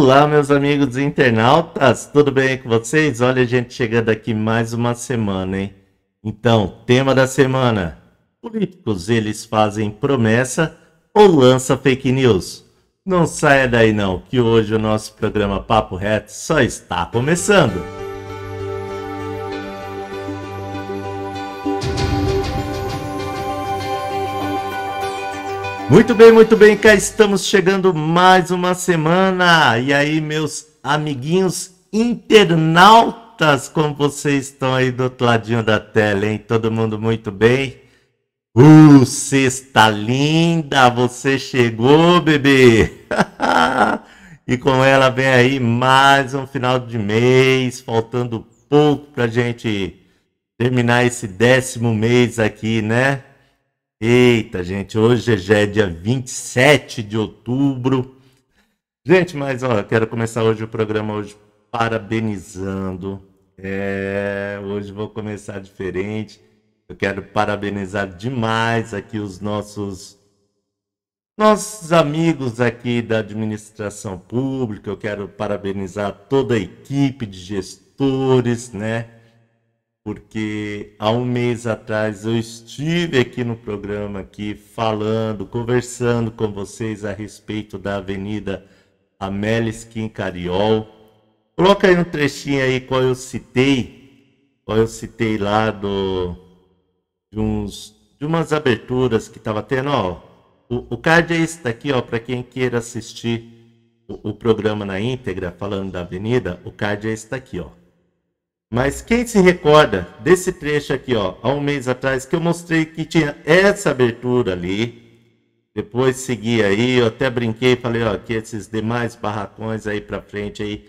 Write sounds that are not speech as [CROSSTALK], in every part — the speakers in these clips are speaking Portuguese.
Olá, meus amigos internautas, tudo bem com vocês? Olha a gente chegando aqui mais uma semana, hein? Então, tema da semana: políticos eles fazem promessa ou lança fake news? Não saia daí não, que hoje o nosso programa Papo Reto só está começando. Muito bem, muito bem, cá estamos chegando mais uma semana. E aí, meus amiguinhos internautas, como vocês estão aí do outro ladinho da tela, hein? Todo mundo muito bem? Uh, sexta linda, você chegou, bebê! [LAUGHS] e com ela vem aí mais um final de mês, faltando pouco pra gente terminar esse décimo mês aqui, né? Eita, gente, hoje já é dia 27 de outubro. Gente, mas ó, quero começar hoje o programa hoje parabenizando. É, hoje vou começar diferente. Eu quero parabenizar demais aqui os nossos nossos amigos aqui da administração pública. Eu quero parabenizar toda a equipe de gestores, né? porque há um mês atrás eu estive aqui no programa aqui falando, conversando com vocês a respeito da Avenida Amélis Quincariol. Coloca aí um trechinho aí qual eu citei, qual eu citei lá do de uns de umas aberturas que estava tendo, ó. O, o card é esse daqui, ó, para quem queira assistir o, o programa na íntegra falando da Avenida, o card é esse daqui, ó. Mas quem se recorda desse trecho aqui, ó, há um mês atrás, que eu mostrei que tinha essa abertura ali. Depois segui aí, eu até brinquei, e falei, ó, que esses demais barracões aí para frente aí,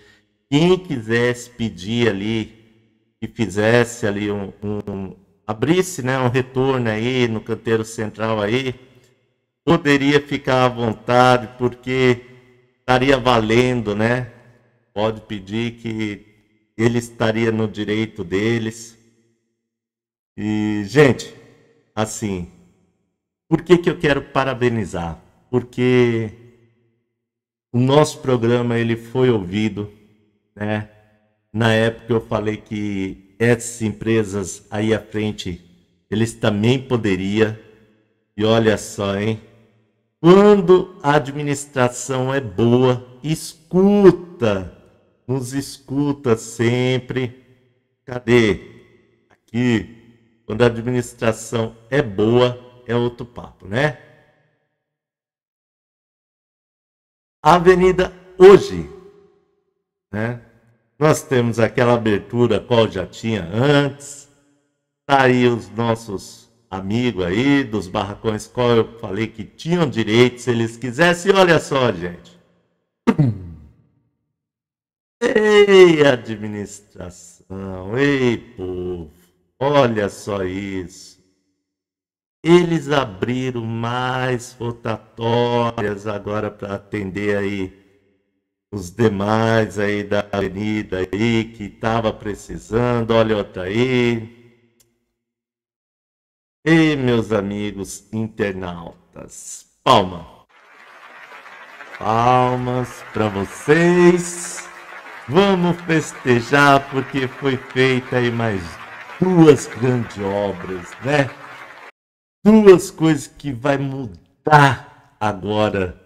quem quisesse pedir ali, que fizesse ali um, um abrisse, né, um retorno aí no canteiro central aí, poderia ficar à vontade, porque estaria valendo, né? Pode pedir que ele estaria no direito deles. E, gente, assim, por que, que eu quero parabenizar? Porque o nosso programa ele foi ouvido, né? Na época eu falei que essas empresas aí à frente, eles também poderia. E olha só, hein? Quando a administração é boa, escuta nos escuta sempre. Cadê? Aqui, quando a administração é boa, é outro papo, né? A Avenida hoje, né? Nós temos aquela abertura qual já tinha antes. Tá aí os nossos amigos aí dos barracões qual eu falei que tinham direito se eles quisessem. Olha só, gente. [CLEARS THROAT] Ei, administração, ei, povo, olha só isso. Eles abriram mais rotatórias agora para atender aí os demais aí da avenida aí que tava precisando. Olha outra aí. Ei, meus amigos internautas, palma. Palmas para vocês. Vamos festejar porque foi feita aí mais duas grandes obras, né? Duas coisas que vai mudar agora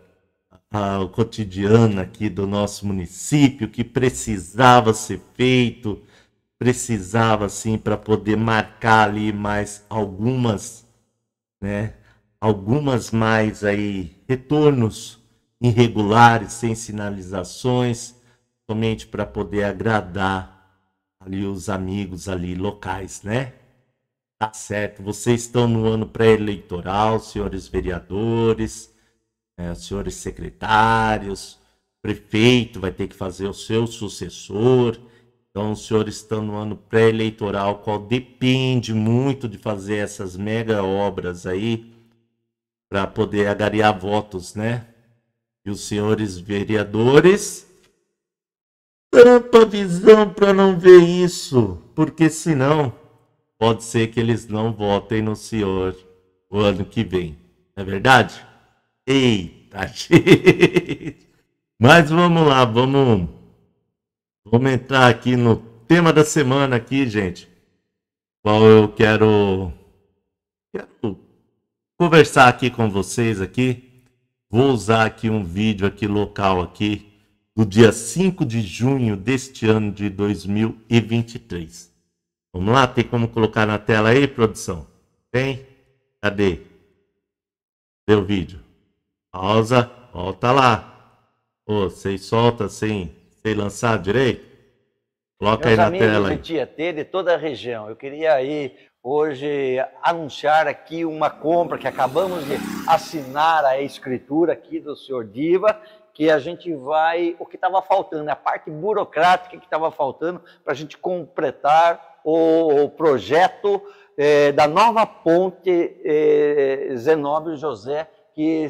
o cotidiano aqui do nosso município, que precisava ser feito, precisava sim para poder marcar ali mais algumas, né? Algumas mais aí retornos irregulares, sem sinalizações somente para poder agradar ali os amigos ali locais, né? Tá certo. Vocês estão no ano pré-eleitoral, senhores vereadores, é, senhores secretários, prefeito vai ter que fazer o seu sucessor. Então, os senhores estão no ano pré-eleitoral, qual depende muito de fazer essas mega obras aí para poder agariar votos, né? E os senhores vereadores tampa a visão para não ver isso, porque senão pode ser que eles não votem no senhor o ano que vem. Não é verdade? Eita, [LAUGHS] gente. Mas vamos lá, vamos, vamos entrar aqui no tema da semana aqui, gente. Qual eu quero, quero conversar aqui com vocês aqui. Vou usar aqui um vídeo aqui local aqui do dia 5 de junho deste ano de 2023. Vamos lá, tem como colocar na tela aí, produção? Tem? Cadê? Deu o vídeo. Pausa, volta lá. vocês solta sem, sem lançar direito? Coloca Meus aí na amigos tela. Aí. do Tietê, de toda a região, eu queria aí hoje anunciar aqui uma compra que acabamos de assinar a escritura aqui do senhor Diva, que a gente vai, o que estava faltando, a parte burocrática que estava faltando para a gente completar o, o projeto é, da nova ponte eh, Zenóbio José, que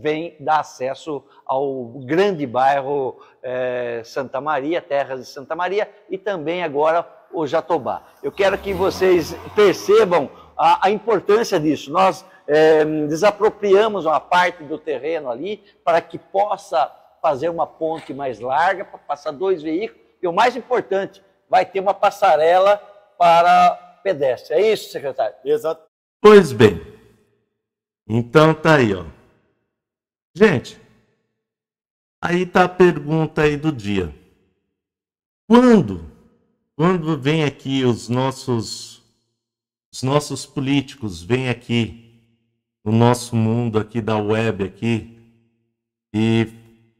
vem dar acesso ao grande bairro é, Santa Maria, terras de Santa Maria, e também agora o Jatobá. Eu quero que vocês percebam a, a importância disso. Nós é, desapropriamos uma parte do terreno ali para que possa fazer uma ponte mais larga para passar dois veículos. E o mais importante, vai ter uma passarela para pedestre. É isso, secretário? Exato. Pois bem. Então tá aí, ó. Gente, aí tá a pergunta aí do dia. Quando quando vem aqui os nossos os nossos políticos vêm aqui no nosso mundo aqui da web aqui e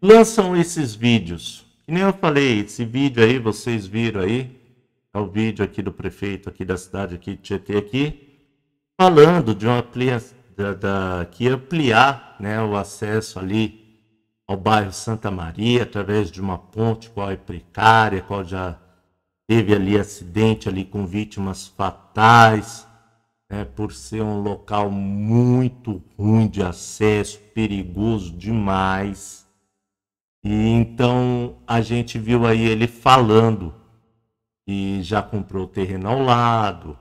lançam esses vídeos. Que nem eu falei, esse vídeo aí vocês viram aí, é o vídeo aqui do prefeito aqui da cidade aqui de Tietê aqui, falando de uma ampliação da, da, que ampliar né, o acesso ali ao bairro Santa Maria através de uma ponte qual é precária, qual já teve ali acidente ali com vítimas fatais, né, por ser um local muito ruim de acesso, perigoso demais. E então a gente viu aí ele falando que já comprou o terreno ao lado,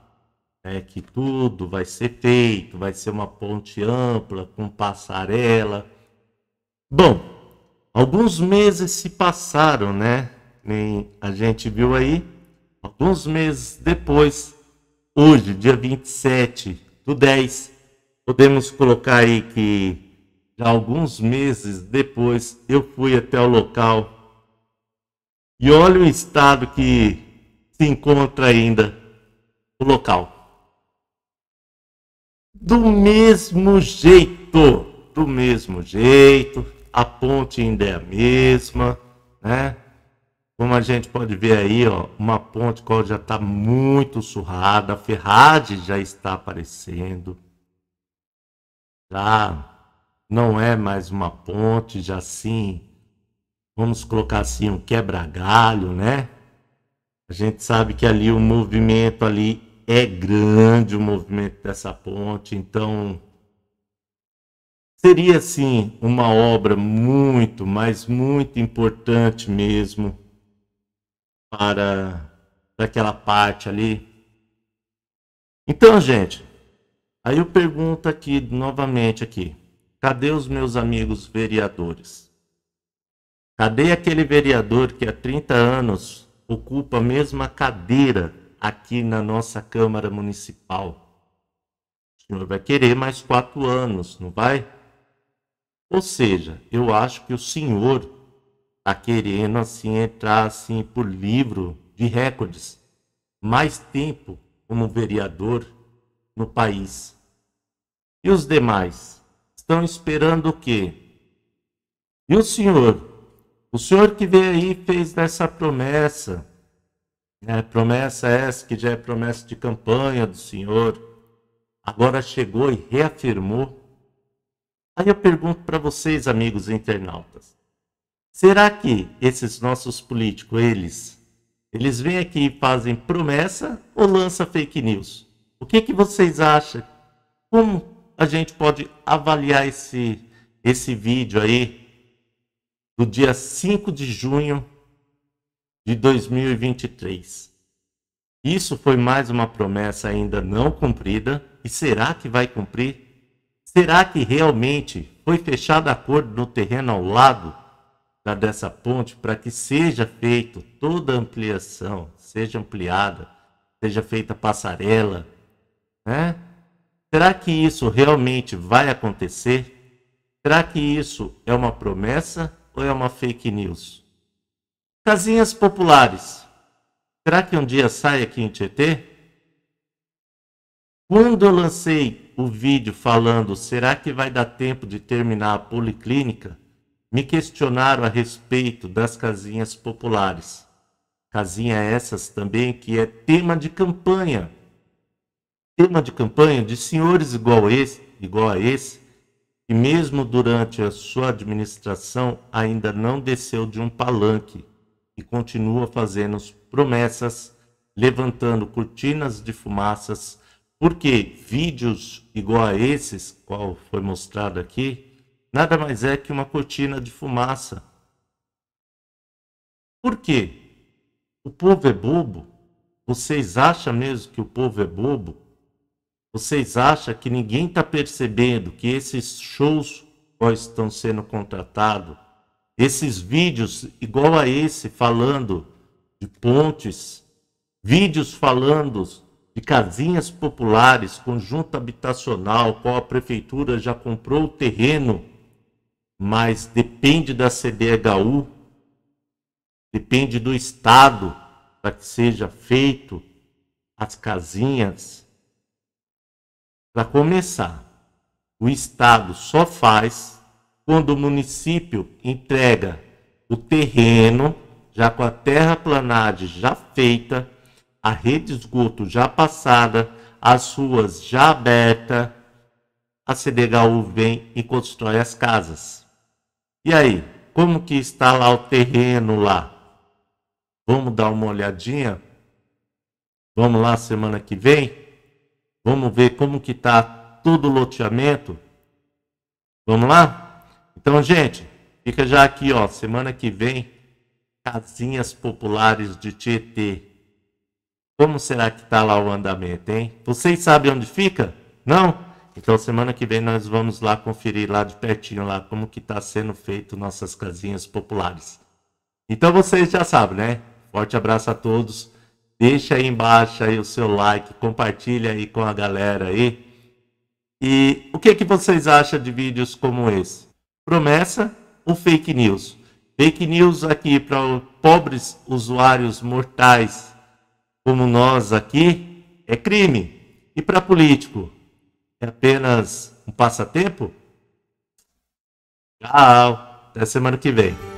né, que tudo vai ser feito, vai ser uma ponte ampla com passarela. Bom, alguns meses se passaram, né? Nem a gente viu aí, alguns meses depois, hoje, dia 27 do 10, podemos colocar aí que já alguns meses depois eu fui até o local e olha o estado que se encontra ainda o local. Do mesmo jeito, do mesmo jeito, a ponte ainda é a mesma, né? Como a gente pode ver aí, ó, uma ponte qual já está muito surrada, a ferragem já está aparecendo. Já tá? não é mais uma ponte, já sim, vamos colocar assim, um quebra-galho, né? A gente sabe que ali o movimento ali é grande, o movimento dessa ponte, então seria sim uma obra muito, mas muito importante mesmo para, aquela parte ali. Então, gente, aí eu pergunto aqui novamente aqui. Cadê os meus amigos vereadores? Cadê aquele vereador que há 30 anos ocupa a mesma cadeira aqui na nossa Câmara Municipal? O senhor vai querer mais quatro anos, não vai? Ou seja, eu acho que o senhor a querendo assim entrar assim por livro de recordes, mais tempo como vereador no país. E os demais estão esperando o quê? E o senhor? O senhor que veio aí fez dessa promessa, né? promessa essa que já é promessa de campanha do senhor, agora chegou e reafirmou. Aí eu pergunto para vocês, amigos internautas: Será que esses nossos políticos, eles, eles vêm aqui e fazem promessa ou lança fake news? O que, que vocês acham? Como a gente pode avaliar esse, esse vídeo aí do dia 5 de junho de 2023? Isso foi mais uma promessa ainda não cumprida e será que vai cumprir? Será que realmente foi fechado acordo no terreno ao lado da, dessa ponte para que seja feito toda a ampliação, seja ampliada, seja feita passarela, né? Será que isso realmente vai acontecer? Será que isso é uma promessa ou é uma fake news? Casinhas populares. Será que um dia sai aqui em Tietê? Quando eu lancei o vídeo falando será que vai dar tempo de terminar a policlínica, me questionaram a respeito das casinhas populares. Casinha essas também que é tema de campanha. Tema de campanha de senhores igual, esse, igual a esse, que mesmo durante a sua administração ainda não desceu de um palanque e continua fazendo promessas, levantando cortinas de fumaças, porque vídeos igual a esses, qual foi mostrado aqui, nada mais é que uma cortina de fumaça. Por quê? O povo é bobo? Vocês acham mesmo que o povo é bobo? Vocês acham que ninguém está percebendo que esses shows que estão sendo contratados, esses vídeos igual a esse falando de pontes, vídeos falando de casinhas populares, conjunto habitacional, qual a prefeitura já comprou o terreno mas depende da CBHU, depende do Estado para que seja feito as casinhas. Para começar, o Estado só faz quando o município entrega o terreno, já com a terraplanagem já feita, a rede de esgoto já passada, as ruas já abertas, a CDHU vem e constrói as casas. E aí, como que está lá o terreno lá? Vamos dar uma olhadinha? Vamos lá semana que vem? Vamos ver como que está todo o loteamento? Vamos lá? Então, gente, fica já aqui, ó, semana que vem, casinhas populares de Tietê. Como será que está lá o andamento, hein? Vocês sabem onde fica? Não? Então semana que vem nós vamos lá conferir lá de pertinho lá como que está sendo feito nossas casinhas populares. Então vocês já sabem, né? Forte abraço a todos. Deixa aí embaixo aí o seu like, compartilha aí com a galera aí. E o que que vocês acham de vídeos como esse? Promessa ou fake news? Fake news aqui para pobres usuários mortais como nós aqui é crime. E para político, é apenas um passatempo? Tchau, até semana que vem.